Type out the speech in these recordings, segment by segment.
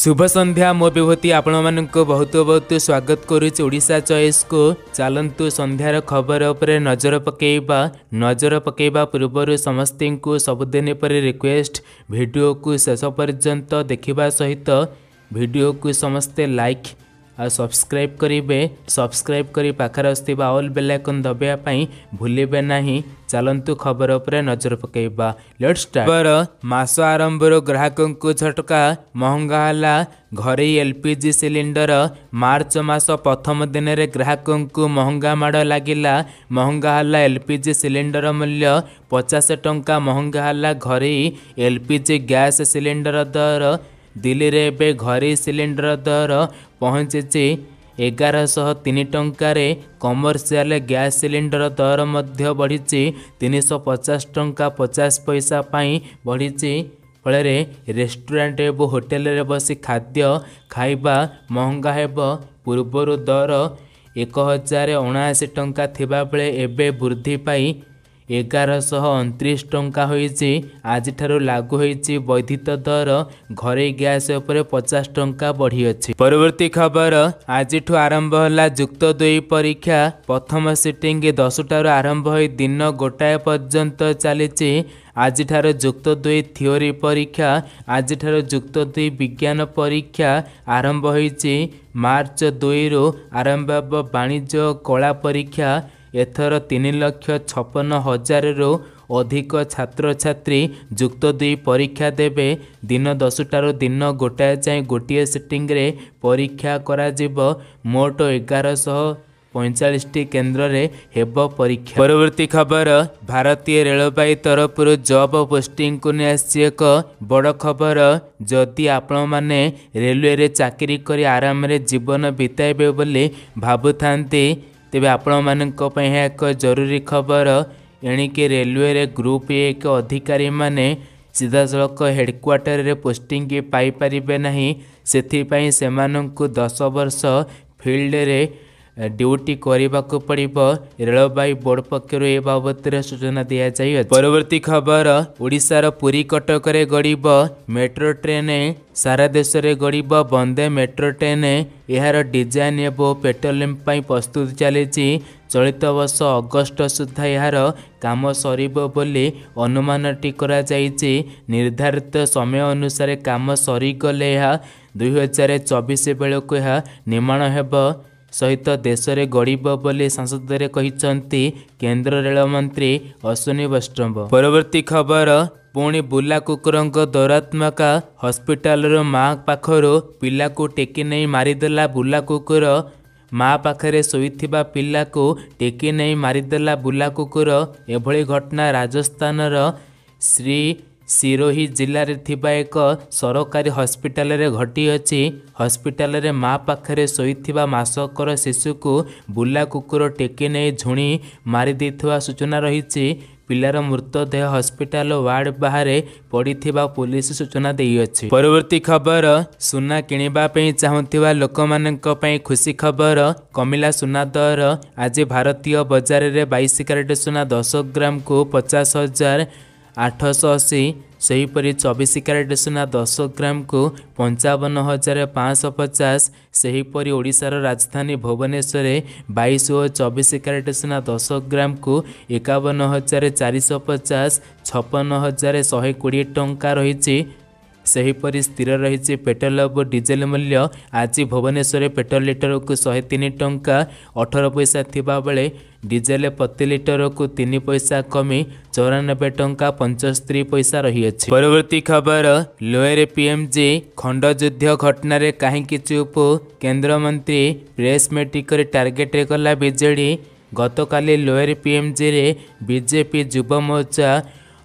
ଶୁଭ ସନ୍ଧ୍ୟା ମୋ ବିଭୂତି ଆପଣମାନଙ୍କୁ ବହୁତ ବହୁତ ସ୍ୱାଗତ କରୁଛି ଓଡ଼ିଶା ଚଏସ୍କୁ ଚାଲନ୍ତୁ ସନ୍ଧ୍ୟାର ଖବର ଉପରେ ନଜର ପକାଇବା ନଜର ପକାଇବା ପୂର୍ବରୁ ସମସ୍ତଙ୍କୁ ସବୁଦିନ ପରି ରିକ୍ୱେଷ୍ଟ ଭିଡ଼ିଓକୁ ଶେଷ ପର୍ଯ୍ୟନ୍ତ ଦେଖିବା ସହିତ ଭିଡ଼ିଓକୁ ସମସ୍ତେ ଲାଇକ୍ ଆଉ ସବସ୍କ୍ରାଇବ୍ କରିବେ ସବସ୍କ୍ରାଇବ୍ କରି ପାଖରେ ଆସୁଥିବା ଅଲ୍ ବେଲ୍ ଆଇକନ୍ ଦବାଇବା ପାଇଁ ଭୁଲିବେ ନାହିଁ ଚାଲନ୍ତୁ ଖବର ଉପରେ ନଜର ପକାଇବା ଲେଟ୍ ଷ୍ଟାର୍ଟ ମାସ ଆରମ୍ଭରୁ ଗ୍ରାହକଙ୍କୁ ଝଟକା ମହଙ୍ଗା ହେଲା ଘରୋଇ ଏଲ୍ପିଜି ସିଲିଣ୍ଡର ମାର୍ଚ୍ଚ ମାସ ପ୍ରଥମ ଦିନରେ ଗ୍ରାହକଙ୍କୁ ମହଙ୍ଗା ମାଡ଼ ଲାଗିଲା ମହଙ୍ଗା ହେଲା ଏଲ୍ପିଜି ସିଲିଣ୍ଡର ମୂଲ୍ୟ ପଚାଶ ଟଙ୍କା ମହଙ୍ଗା ହେଲା ଘରୋଇ ଏଲ୍ପିଜି ଗ୍ୟାସ୍ ସିଲିଣ୍ଡର ଦର ଦିଲ୍ଲୀରେ ଏବେ ଘରେ ସିଲିଣ୍ଡର ଦର ପହଞ୍ଚିଛି ଏଗାରଶହ ତିନି ଟଙ୍କାରେ କମର୍ସିଆଲ ଗ୍ୟାସ୍ ସିଲିଣ୍ଡର ଦର ମଧ୍ୟ ବଢ଼ିଛି ତିନିଶହ ପଚାଶ ଟଙ୍କା ପଚାଶ ପଇସା ପାଇଁ ବଢ଼ିଛି ଫଳରେ ରେଷ୍ଟୁରାଣ୍ଟ ଏବଂ ହୋଟେଲରେ ବସି ଖାଦ୍ୟ ଖାଇବା ମହଙ୍ଗା ହେବ ପୂର୍ବରୁ ଦର ଏକ ହଜାର ଅଣାଅଶୀ ଟଙ୍କା ଥିବାବେଳେ ଏବେ ବୃଦ୍ଧି ପାଇ ଏଗାରଶହ ଅଣତିରିଶ ଟଙ୍କା ହୋଇଛି ଆଜିଠାରୁ ଲାଗୁ ହୋଇଛି ବୈଧିତ ଦର ଘରୋଇ ଗ୍ୟାସ ଉପରେ ପଚାଶ ଟଙ୍କା ବଢ଼ିଅଛି ପରବର୍ତ୍ତୀ ଖବର ଆଜିଠୁ ଆରମ୍ଭ ହେଲା ଯୁକ୍ତ ଦୁଇ ପରୀକ୍ଷା ପ୍ରଥମ ସିଟିଂ ଦଶଟାରୁ ଆରମ୍ଭ ହୋଇ ଦିନ ଗୋଟାଏ ପର୍ଯ୍ୟନ୍ତ ଚାଲିଛି ଆଜିଠାରୁ ଯୁକ୍ତ ଦୁଇ ଥିଓରି ପରୀକ୍ଷା ଆଜିଠାରୁ ଯୁକ୍ତ ଦୁଇ ବିଜ୍ଞାନ ପରୀକ୍ଷା ଆରମ୍ଭ ହୋଇଛି ମାର୍ଚ୍ଚ ଦୁଇରୁ ଆରମ୍ଭ ହେବ ବାଣିଜ୍ୟ ଓ କଳା ପରୀକ୍ଷା ଏଥର ତିନି ଲକ୍ଷ ଛପନ ହଜାରରୁ ଅଧିକ ଛାତ୍ରଛାତ୍ରୀ ଯୁକ୍ତ ଦୁଇ ପରୀକ୍ଷା ଦେବେ ଦିନ ଦଶଟାରୁ ଦିନ ଗୋଟାଏ ଯାଏଁ ଗୋଟିଏ ସିଟିଂରେ ପରୀକ୍ଷା କରାଯିବ ମୋଟ ଏଗାରଶହ ପଇଁଚାଳିଶଟି କେନ୍ଦ୍ରରେ ହେବ ପରୀକ୍ଷା ପରବର୍ତ୍ତୀ ଖବର ଭାରତୀୟ ରେଳବାଇ ତରଫରୁ ଜବ୍ ପୋଷ୍ଟିଂକୁ ନେଇ ଆସିଛି ଏକ ବଡ଼ ଖବର ଯଦି ଆପଣମାନେ ରେଲୱେରେ ଚାକିରି କରି ଆରାମରେ ଜୀବନ ବିତାଇବେ ବୋଲି ଭାବୁଥାନ୍ତି ତେବେ ଆପଣମାନଙ୍କ ପାଇଁ ଏହା ଏକ ଜରୁରୀ ଖବର ଏଣିକି ରେଲୱେରେ ଗ୍ରୁପ୍ ଏକ ଅଧିକାରୀମାନେ ସିଧାସଳଖ ହେଡ଼କ୍ୱାର୍ଟରରେ ପୋଷ୍ଟିଂ ପାଇପାରିବେ ନାହିଁ ସେଥିପାଇଁ ସେମାନଙ୍କୁ ଦଶ ବର୍ଷ ଫିଲ୍ଡରେ ଡ୍ୟୁଟି କରିବାକୁ ପଡ଼ିବ ରେଳବାଇ ବୋର୍ଡ ପକ୍ଷରୁ ଏ ବାବଦରେ ସୂଚନା ଦିଆଯାଇଅଛି ପରବର୍ତ୍ତୀ ଖବର ଓଡ଼ିଶାର ପୁରୀ କଟକରେ ଗଡ଼ିବ ମେଟ୍ରୋ ଟ୍ରେନ୍ ସାରା ଦେଶରେ ଗଡ଼ିବ ବନ୍ଦେ ମେଟ୍ରୋ ଟ୍ରେନ୍ ଏହାର ଡିଜାଇନ୍ ଏବଂ ପେଟ୍ରୋଲିୟମ୍ ପାଇଁ ପ୍ରସ୍ତୁତି ଚାଲିଛି ଚଳିତ ବର୍ଷ ଅଗଷ୍ଟ ସୁଦ୍ଧା ଏହାର କାମ ସରିବ ବୋଲି ଅନୁମାନଟି କରାଯାଇଛି ନିର୍ଦ୍ଧାରିତ ସମୟ ଅନୁସାରେ କାମ ସରିଗଲେ ଏହା ଦୁଇହଜାର ଚବିଶ ବେଳକୁ ଏହା ନିର୍ମାଣ ହେବ ସହିତ ଦେଶରେ ଗଢ଼ିବ ବୋଲି ସଂସଦରେ କହିଛନ୍ତି କେନ୍ଦ୍ର ରେଳମନ୍ତ୍ରୀ ଅଶ୍ୱିନୀ ବୈଷ୍ଣବ ପରବର୍ତ୍ତୀ ଖବର ପୁଣି ବୁଲା କୁକୁରଙ୍କ ଦୌରାତ୍ମକା ହସ୍ପିଟାଲର ମା' ପାଖରୁ ପିଲାକୁ ଟେକି ନେଇ ମାରିଦେଲା ବୁଲା କୁକୁର ମା' ପାଖରେ ଶୋଇଥିବା ପିଲାକୁ ଟେକି ନେଇ ମାରିଦେଲା ବୁଲା କୁକୁର ଏଭଳି ଘଟଣା ରାଜସ୍ଥାନର ଶ୍ରୀ ସିରୋହି ଜିଲ୍ଲାରେ ଥିବା ଏକ ସରକାରୀ ହସ୍ପିଟାଲରେ ଘଟିଅଛି ହସ୍ପିଟାଲରେ ମା ପାଖରେ ଶୋଇଥିବା ମାସକର ଶିଶୁକୁ ବୁଲା କୁକୁର ଟେକି ନେଇ ଝୁଣି ମାରିଦେଇଥିବା ସୂଚନା ରହିଛି ପିଲାର ମୃତଦେହ ହସ୍ପିଟାଲ ୱାର୍ଡ ବାହାରେ ପଡ଼ିଥିବା ପୋଲିସ ସୂଚନା ଦେଇଅଛି ପରବର୍ତ୍ତୀ ଖବର ସୁନା କିଣିବା ପାଇଁ ଚାହୁଁଥିବା ଲୋକମାନଙ୍କ ପାଇଁ ଖୁସି ଖବର କମିଲା ସୁନା ଦର ଆଜି ଭାରତୀୟ ବଜାରରେ ବାଇଶ କ୍ୟାରେଟ୍ ସୁନା ଦଶ ଗ୍ରାମକୁ ପଚାଶ ହଜାର ଆଠଶହ ଅଶୀ ସେହିପରି ଚବିଶ କ୍ୟାରେଟ୍ ସୁନା ଦଶ ଗ୍ରାମକୁ ପଞ୍ଚାବନ ହଜାର ପାଞ୍ଚଶହ ପଚାଶ ସେହିପରି ଓଡ଼ିଶାର ରାଜଧାନୀ ଭୁବନେଶ୍ୱରରେ ବାଇଶ ଓ ଚବିଶ କ୍ୟାରେଟ୍ ସୁନା ଦଶ ଗ୍ରାମକୁ ଏକାବନ ହଜାର ଚାରିଶହ ପଚାଶ ଛପନ ହଜାର ଶହେ କୋଡ଼ିଏ ଟଙ୍କା ରହିଛି ସେହିପରି ସ୍ଥିର ରହିଛି ପେଟ୍ରୋଲ ଓ ଡିଜେଲ ମୂଲ୍ୟ ଆଜି ଭୁବନେଶ୍ୱରରେ ପେଟ୍ରୋଲ ଲିଟରକୁ ଶହେ ତିନି ଟଙ୍କା ଅଠର ପଇସା ଥିବାବେଳେ ଡିଜେଲ ପ୍ରତି ଲିଟରକୁ ତିନି ପଇସା କମି ଚଉରାନବେ ଟଙ୍କା ପଞ୍ଚସ୍ତରୀ ପଇସା ରହିଅଛି ପରବର୍ତ୍ତୀ ଖବର ଲୋୟରେ ପିଏମ୍ଜି ଖଣ୍ଡଯୁଦ୍ଧ ଘଟଣାରେ କାହିଁକି ଚୁପ୍ କେନ୍ଦ୍ରମନ୍ତ୍ରୀ ପ୍ରେସ୍ ମେଟ୍ରିକରେ ଟାର୍ଗେଟରେ କଲା ବିଜେଡ଼ି ଗତକାଲି ଲୋୟର ପିଏମ୍ଜିରେ ବିଜେପି ଯୁବ ମୋର୍ଚ୍ଚା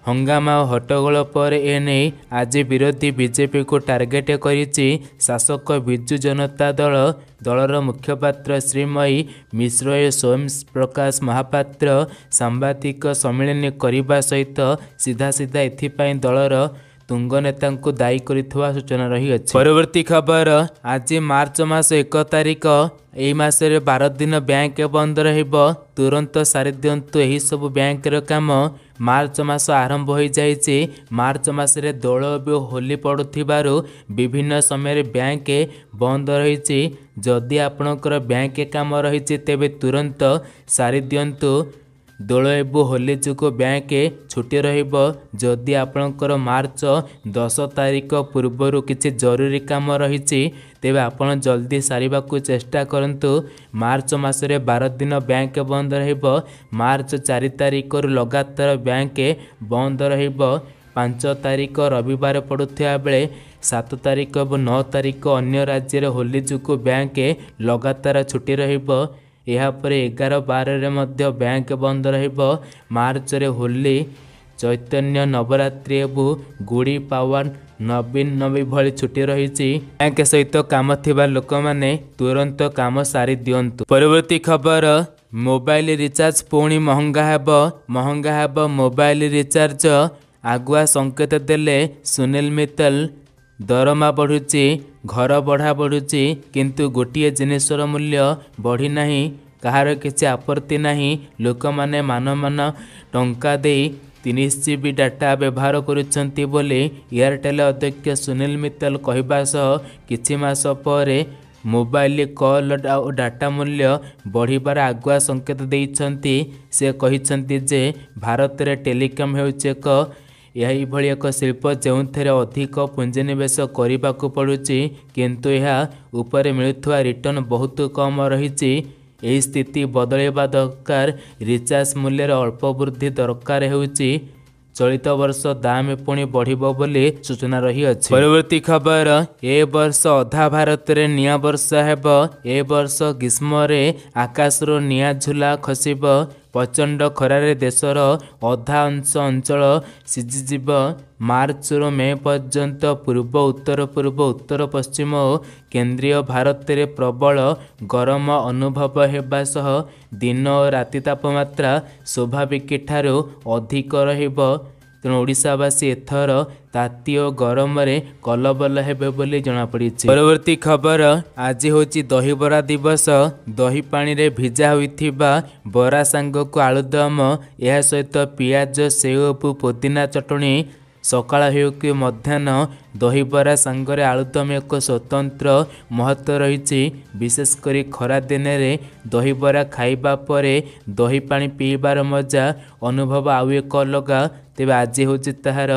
ହଙ୍ଗାମା ଓ ହଟ୍ଟଗୋଳ ପରେ ଏ ନେଇ ଆଜି ବିରୋଧୀ ବିଜେପିକୁ ଟାର୍ଗେଟ କରିଛି ଶାସକ ବିଜୁ ଜନତା ଦଳ ଦଳର ମୁଖ୍ୟପାତ୍ର ଶ୍ରୀମୟୀ ମିଶ୍ର ଏ ସ୍ୱୟଂ ପ୍ରକାଶ ମହାପାତ୍ର ସାମ୍ବାଦିକ ସମ୍ମିଳନୀ କରିବା ସହିତ ସିଧାସିଧା ଏଥିପାଇଁ ଦଳର ତୁଙ୍ଗ ନେତାଙ୍କୁ ଦାୟୀ କରିଥିବା ସୂଚନା ରହିଅଛି ପରବର୍ତ୍ତୀ ଖବର ଆଜି ମାର୍ଚ୍ଚ ମାସ ଏକ ତାରିଖ ଏହି ମାସରେ ବାର ଦିନ ବ୍ୟାଙ୍କ ବନ୍ଦ ରହିବ ତୁରନ୍ତ ସାରି ଦିଅନ୍ତୁ ଏହିସବୁ ବ୍ୟାଙ୍କର କାମ ମାର୍ଚ୍ଚ ମାସ ଆରମ୍ଭ ହୋଇଯାଇଛି ମାର୍ଚ୍ଚ ମାସରେ ଦୋଳ ବି ହୋଲି ପଡ଼ୁଥିବାରୁ ବିଭିନ୍ନ ସମୟରେ ବ୍ୟାଙ୍କ ବନ୍ଦ ରହିଛି ଯଦି ଆପଣଙ୍କର ବ୍ୟାଙ୍କ କାମ ରହିଛି ତେବେ ତୁରନ୍ତ ସାରି ଦିଅନ୍ତୁ ଦୋଳ ଏବଂ ହୋଲି ଯୋଗୁଁ ବ୍ୟାଙ୍କ ଛୁଟି ରହିବ ଯଦି ଆପଣଙ୍କର ମାର୍ଚ୍ଚ ଦଶ ତାରିଖ ପୂର୍ବରୁ କିଛି ଜରୁରୀ କାମ ରହିଛି ତେବେ ଆପଣ ଜଲ୍ଦି ସାରିବାକୁ ଚେଷ୍ଟା କରନ୍ତୁ ମାର୍ଚ୍ଚ ମାସରେ ବାର ଦିନ ବ୍ୟାଙ୍କ ବନ୍ଦ ରହିବ ମାର୍ଚ୍ଚ ଚାରି ତାରିଖରୁ ଲଗାତାର ବ୍ୟାଙ୍କ ବନ୍ଦ ରହିବ ପାଞ୍ଚ ତାରିଖ ରବିବାର ପଡ଼ୁଥିବା ବେଳେ ସାତ ତାରିଖ ଏବଂ ନଅ ତାରିଖ ଅନ୍ୟ ରାଜ୍ୟରେ ହୋଲି ଯୋଗୁଁ ବ୍ୟାଙ୍କ ଲଗାତାର ଛୁଟି ରହିବ ଏହାପରେ ଏଗାର ବାରରେ ମଧ୍ୟ ବ୍ୟାଙ୍କ ବନ୍ଦ ରହିବ ମାର୍ଚ୍ଚରେ ହୋଲି ଚୈତନ୍ୟ ନବରାତ୍ରି ଏବଂ ଗୁଡ଼ି ପାୱାନ ନବୀନ ନବୀ ଭଳି ଛୁଟି ରହିଛି ବ୍ୟାଙ୍କ ସହିତ କାମ ଥିବା ଲୋକମାନେ ତୁରନ୍ତ କାମ ସାରି ଦିଅନ୍ତୁ ପରବର୍ତ୍ତୀ ଖବର ମୋବାଇଲ ରିଚାର୍ଜ ପୁଣି ମହଙ୍ଗା ହେବ ମହଙ୍ଗା ହେବ ମୋବାଇଲ ରିଚାର୍ଜ ଆଗୁଆ ସଙ୍କେତ ଦେଲେ ସୁନୀଲ ମିତଲ ଦରମା ବଢ଼ୁଛି ଘର ବଢ଼ା ବଢ଼ୁଛି କିନ୍ତୁ ଗୋଟିଏ ଜିନିଷର ମୂଲ୍ୟ ବଢ଼ିନାହିଁ କାହାର କିଛି ଆପତ୍ତି ନାହିଁ ଲୋକମାନେ ମାନ ମାନ ଟଙ୍କା ଦେଇ ତିରିଶ ଜି ବି ଡାଟା ବ୍ୟବହାର କରୁଛନ୍ତି ବୋଲି ଏୟାରଟେଲ୍ ଅଧ୍ୟକ୍ଷ ସୁନୀଲ ମିତ୍ତଲ କହିବା ସହ କିଛି ମାସ ପରେ ମୋବାଇଲ କଲ୍ ଆଉ ଡାଟା ମୂଲ୍ୟ ବଢ଼ିବାର ଆଗୁଆ ସଙ୍କେତ ଦେଇଛନ୍ତି ସେ କହିଛନ୍ତି ଯେ ଭାରତରେ ଟେଲିକମ୍ ହେଉଛି ଏକ ଏହାଭଳି ଏକ ଶିଳ୍ପ ଯେଉଁଥିରେ ଅଧିକ ପୁଞ୍ଜିନିବେଶ କରିବାକୁ ପଡ଼ୁଛି କିନ୍ତୁ ଏହା ଉପରେ ମିଳୁଥିବା ରିଟର୍ଣ୍ଣ ବହୁତ କମ୍ ରହିଛି ଏହି ସ୍ଥିତି ବଦଳିବା ଦରକାର ରିଚାର୍ଜ ମୂଲ୍ୟର ଅଳ୍ପ ବୃଦ୍ଧି ଦରକାର ହେଉଛି ଚଳିତ ବର୍ଷ ଦାମ ପୁଣି ବଢ଼ିବ ବୋଲି ସୂଚନା ରହିଅଛି ପରବର୍ତ୍ତୀ ଖବର ଏ ବର୍ଷ ଅଧା ଭାରତରେ ନିଆଁ ବର୍ଷା ହେବ ଏ ବର୍ଷ ଗ୍ରୀଷ୍ମରେ ଆକାଶରୁ ନିଆଁ ଝୁଲା ଖସିବ ପ୍ରଚଣ୍ଡ ଖରାରେ ଦେଶର ଅଧା ଅଂଶ ଅଞ୍ଚଳ ସିଝିଯିବ ମାର୍ଚ୍ଚରୁ ମେ ପର୍ଯ୍ୟନ୍ତ ପୂର୍ବ ଉତ୍ତର ପୂର୍ବ ଉତ୍ତର ପଶ୍ଚିମ ଓ କେନ୍ଦ୍ରୀୟ ଭାରତରେ ପ୍ରବଳ ଗରମ ଅନୁଭବ ହେବା ସହ ଦିନ ଓ ରାତି ତାପମାତ୍ରା ସ୍ୱାଭାବିକ ଠାରୁ ଅଧିକ ରହିବ ତେଣୁ ଓଡ଼ିଶାବାସୀ ଏଥର ତାତି ଓ ଗରମରେ କଲବଲ ହେବେ ବୋଲି ଜଣାପଡ଼ିଛି ପରବର୍ତ୍ତୀ ଖବର ଆଜି ହେଉଛି ଦହିବରା ଦିବସ ଦହି ପାଣିରେ ଭିଜା ହୋଇଥିବା ବରା ସାଙ୍ଗକୁ ଆଳୁଦମ ଏହା ସହିତ ପିଆଜ ସେଓ ଓ ପୁଦିନା ଚଟଣି ସକାଳ ହେଉ କି ମଧ୍ୟାହ୍ନ ଦହିବରା ସାଙ୍ଗରେ ଆଳୁଦମ ଏକ ସ୍ୱତନ୍ତ୍ର ମହତ୍ତ୍ୱ ରହିଛି ବିଶେଷ କରି ଖରାଦିନରେ ଦହିବରା ଖାଇବା ପରେ ଦହି ପାଣି ପିଇବାର ମଜା ଅନୁଭବ ଆଉ ଏକ ଅଲଗା ତେବେ ଆଜି ହେଉଛି ତାହାର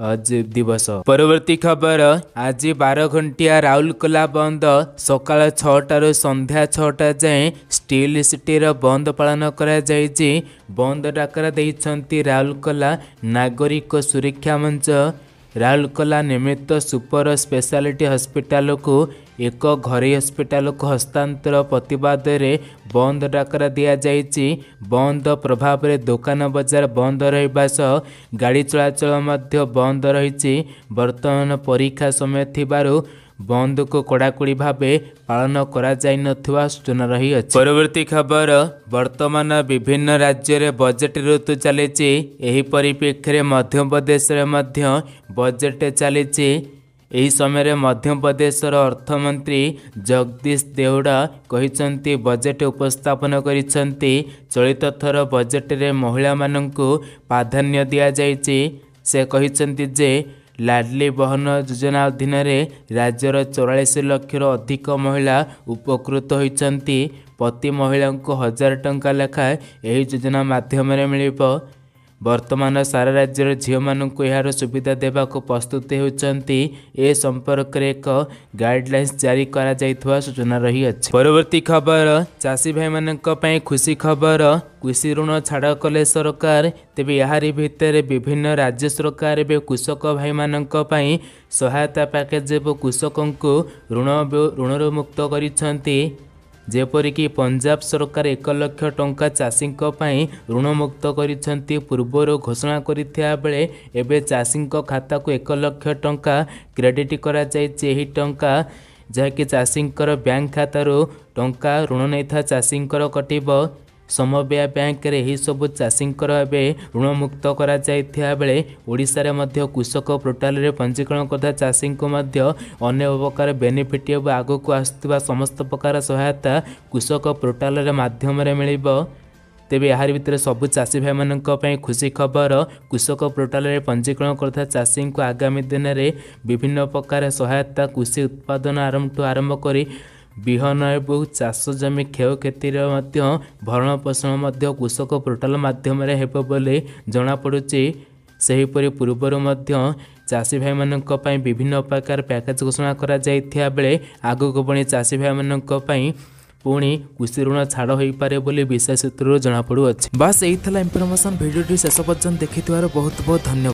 ଦିବସ ପରବର୍ତ୍ତୀ ଖବର ଆଜି ବାର ଘଣ୍ଟିଆ ରାଉରକେଲା ବନ୍ଦ ସକାଳ ଛଅଟାରୁ ସନ୍ଧ୍ୟା ଛଅଟା ଯାଏଁ ଷ୍ଟିଲ ସିଟିର ବନ୍ଦ ପାଳନ କରାଯାଇଛି ବନ୍ଦ ଡାକରା ଦେଇଛନ୍ତି ରାଉରକେଲା ନାଗରିକ ସୁରକ୍ଷା ମଞ୍ଚ ରାଉରକେଲା ନିମିତ୍ତ ସୁପର ସ୍ପେଶାଲିଟି ହସ୍ପିଟାଲକୁ ଏକ ଘରୋଇ ହସ୍ପିଟାଲକୁ ହସ୍ତାନ୍ତର ପ୍ରତିବାଦରେ ବନ୍ଦ ଡାକରା ଦିଆଯାଇଛି ବନ୍ଦ ପ୍ରଭାବରେ ଦୋକାନ ବଜାର ବନ୍ଦ ରହିବା ସହ ଗାଡ଼ି ଚଳାଚଳ ମଧ୍ୟ ବନ୍ଦ ରହିଛି ବର୍ତ୍ତମାନ ପରୀକ୍ଷା ସମୟ ଥିବାରୁ ବନ୍ଦକୁ କଡ଼ାକଡ଼ି ଭାବେ ପାଳନ କରାଯାଇନଥିବା ସୂଚନା ରହିଅଛି ପରବର୍ତ୍ତୀ ଖବର ବର୍ତ୍ତମାନ ବିଭିନ୍ନ ରାଜ୍ୟରେ ବଜେଟ୍ ଋତୁ ଚାଲିଛି ଏହି ପରିପ୍ରେକ୍ଷୀରେ ମଧ୍ୟପ୍ରଦେଶରେ ମଧ୍ୟ ବଜେଟ୍ ଚାଲିଛି ଏହି ସମୟରେ ମଧ୍ୟପ୍ରଦେଶର ଅର୍ଥମନ୍ତ୍ରୀ ଜଗଦୀଶ ଦେହୁଡ଼ା କହିଛନ୍ତି ବଜେଟ୍ ଉପସ୍ଥାପନ କରିଛନ୍ତି ଚଳିତ ଥର ବଜେଟ୍ରେ ମହିଳାମାନଙ୍କୁ ପ୍ରାଧାନ୍ୟ ଦିଆଯାଇଛି ସେ କହିଛନ୍ତି ଯେ ଲାଡ଼ଲି ବହନ ଯୋଜନା ଅଧୀନରେ ରାଜ୍ୟର ଚଉରାଳିଶ ଲକ୍ଷରୁ ଅଧିକ ମହିଳା ଉପକୃତ ହୋଇଛନ୍ତି ପ୍ରତି ମହିଳାଙ୍କୁ ହଜାର ଟଙ୍କା ଲେଖାଏଁ ଏହି ଯୋଜନା ମାଧ୍ୟମରେ ମିଳିବ ବର୍ତ୍ତମାନ ସାରା ରାଜ୍ୟର ଝିଅମାନଙ୍କୁ ଏହାର ସୁବିଧା ଦେବାକୁ ପ୍ରସ୍ତୁତ ହେଉଛନ୍ତି ଏ ସମ୍ପର୍କରେ ଏକ ଗାଇଡ଼ଲାଇନ୍ସ ଜାରି କରାଯାଇଥିବା ସୂଚନା ରହିଅଛି ପରବର୍ତ୍ତୀ ଖବର ଚାଷୀ ଭାଇମାନଙ୍କ ପାଇଁ ଖୁସି ଖବର କୃଷି ଋଣ ଛାଡ଼ କଲେ ସରକାର ତେବେ ଏହାରି ଭିତରେ ବିଭିନ୍ନ ରାଜ୍ୟ ସରକାର ଏବେ କୃଷକ ଭାଇମାନଙ୍କ ପାଇଁ ସହାୟତା ପ୍ୟାକେଜ୍ ଏବଂ କୃଷକଙ୍କୁ ଋଣ ଋଣରୁ ମୁକ୍ତ କରିଛନ୍ତି ଯେପରିକି ପଞ୍ଜାବ ସରକାର ଏକ ଲକ୍ଷ ଟଙ୍କା ଚାଷୀଙ୍କ ପାଇଁ ଋଣମୁକ୍ତ କରିଛନ୍ତି ପୂର୍ବରୁ ଘୋଷଣା କରିଥିବା ବେଳେ ଏବେ ଚାଷୀଙ୍କ ଖାତାକୁ ଏକ ଲକ୍ଷ ଟଙ୍କା କ୍ରେଡ଼ିଟ୍ କରାଯାଇଛି ଏହି ଟଙ୍କା ଯାହାକି ଚାଷୀଙ୍କର ବ୍ୟାଙ୍କ ଖାତାରୁ ଟଙ୍କା ଋଣ ନେଇଥିବା ଚାଷୀଙ୍କର କଟିବ ସମବାୟ ବ୍ୟାଙ୍କରେ ଏହିସବୁ ଚାଷୀଙ୍କର ଏବେ ଋଣମୁକ୍ତ କରାଯାଇଥିବା ବେଳେ ଓଡ଼ିଶାରେ ମଧ୍ୟ କୃଷକ ପୋର୍ଟାଲରେ ପଞ୍ଜୀକରଣ କରୁଥିବା ଚାଷୀଙ୍କୁ ମଧ୍ୟ ଅନେକ ପ୍ରକାର ବେନିଫିଟ୍ ଏବଂ ଆଗକୁ ଆସୁଥିବା ସମସ୍ତ ପ୍ରକାର ସହାୟତା କୃଷକ ପୋର୍ଟାଲରେ ମାଧ୍ୟମରେ ମିଳିବ ତେବେ ଏହାରି ଭିତରେ ସବୁ ଚାଷୀ ଭାଇମାନଙ୍କ ପାଇଁ ଖୁସି ଖବର କୃଷକ ପୋର୍ଟାଲରେ ପଞ୍ଜୀକରଣ କରୁଥିବା ଚାଷୀଙ୍କୁ ଆଗାମୀ ଦିନରେ ବିଭିନ୍ନ ପ୍ରକାର ସହାୟତା କୃଷି ଉତ୍ପାଦନ ଆରମ୍ଭଠୁ ଆରମ୍ଭ କରି ବିହନ ଏବଂ ଚାଷ ଜମି କ୍ଷୟକ୍ଷତିର ମଧ୍ୟ ଭରଣ ପୋଷଣ ମଧ୍ୟ କୃଷକ ପୋର୍ଟାଲ ମାଧ୍ୟମରେ ହେବ ବୋଲି ଜଣାପଡ଼ୁଛି ସେହିପରି ପୂର୍ବରୁ ମଧ୍ୟ ଚାଷୀ ଭାଇମାନଙ୍କ ପାଇଁ ବିଭିନ୍ନ ପ୍ରକାର ପ୍ୟାକେଜ୍ ଘୋଷଣା କରାଯାଇଥିବା ବେଳେ ଆଗକୁ ପୁଣି ଚାଷୀ ଭାଇମାନଙ୍କ ପାଇଁ ପୁଣି କୃଷି ଋଣ ଛାଡ଼ ହୋଇପାରେ ବୋଲି ବିଶେଷ ସୂତ୍ରରୁ ଜଣାପଡ଼ୁଅଛି ବାସ୍ ଏଇ ଥିଲା ଇନଫର୍ମେସନ୍ ଭିଡ଼ିଓଟି ଶେଷ ପର୍ଯ୍ୟନ୍ତ ଦେଖିଥିବାରୁ ବହୁତ ବହୁତ ଧନ୍ୟବାଦ